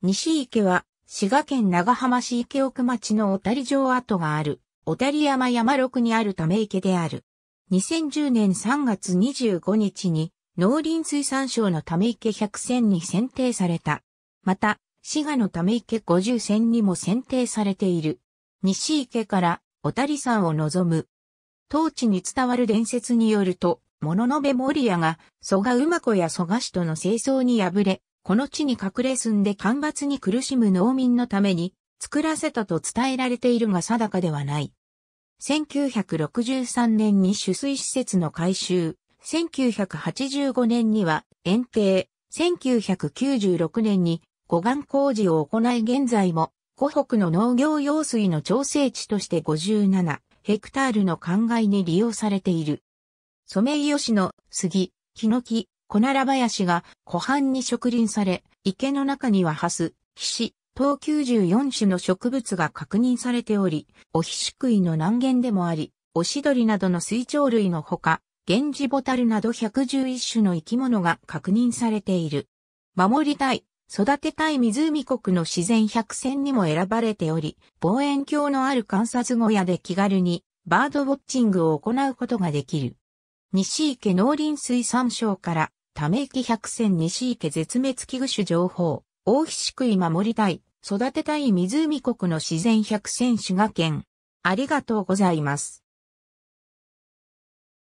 西池は、滋賀県長浜市池奥町の小谷城跡がある、小谷山山麓にあるため池である。2010年3月25日に、農林水産省のため池100選に選定された。また、滋賀のため池50選にも選定されている。西池から小谷山を望む。当地に伝わる伝説によると、物の部守屋が蘇我馬子や蘇我氏との清掃に敗れ、この地に隠れ住んで干ばつに苦しむ農民のために作らせたと伝えられているが定かではない。1963年に取水施設の改修、1985年には園庭、1996年に護岸工事を行い現在も湖北の農業用水の調整地として57ヘクタールの灌漑に利用されている。ソメイヨシノ、杉、ヒノキ、小奈良林が湖畔に植林され、池の中にはハス、ヒシ、等94種の植物が確認されており、オヒシクイの南限でもあり、オシドリなどの水鳥類のほか、ゲンジボタルなど111種の生き物が確認されている。守りたい、育てたい湖国の自然百選にも選ばれており、望遠鏡のある観察小屋で気軽にバードウォッチングを行うことができる。西池農林水産省からため池百選西池絶滅危惧種情報、大菱食い守りたい、育てたい湖国の自然百選滋賀県。ありがとうございます。